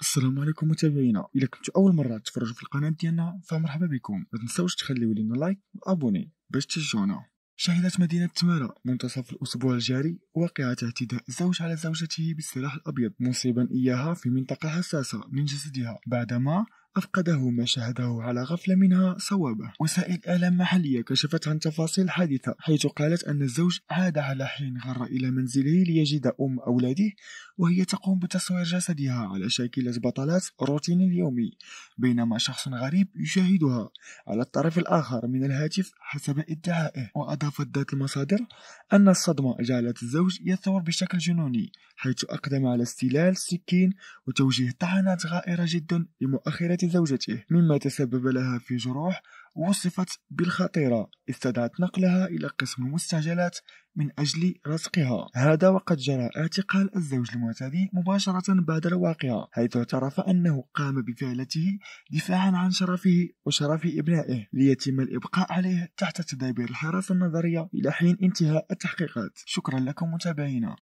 السلام عليكم متابعينا اذا كنتو اول مره تفرجوا في القناه ديالنا فمرحبا بكم ما تنساوش تخليو لينا لايك وابوني باش تشجعونا شهدت مدينة تمارا منتصف الأسبوع الجاري واقعة اعتداء زوج على زوجته بالسلاح الأبيض مصيبا إياها في منطقة حساسة من جسدها بعدما أفقده ما شاهده على غفلة منها صوابه وسائل إعلام محلية كشفت عن تفاصيل الحادثة حيث قالت أن الزوج عاد على حين غر إلى منزله ليجد أم أولاده وهي تقوم بتصوير جسدها على شاكلة بطلات روتين اليومي بينما شخص غريب يشاهدها على الطرف الآخر من الهاتف حسب ادعائه وأضافت ذات المصادر أن الصدمة جعلت الزوج يثور بشكل جنوني حيث أقدم على استلال السكين وتوجيه طعنات غائرة جدا لمؤخرة زوجته مما تسبب لها في جروح وصفت بالخطيرة استدعت نقلها إلى قسم المستعجلات من أجل رزقها هذا وقد جرى اعتقال الزوج المعتدي مباشرة بعد الواقعة حيث اعترف أنه قام بفعلته دفاعا عن شرفه وشرف إبنائه ليتم الإبقاء عليه تحت تدابير الحراسة النظرية إلى حين انتهاء التحقيقات شكرا لكم متابعينا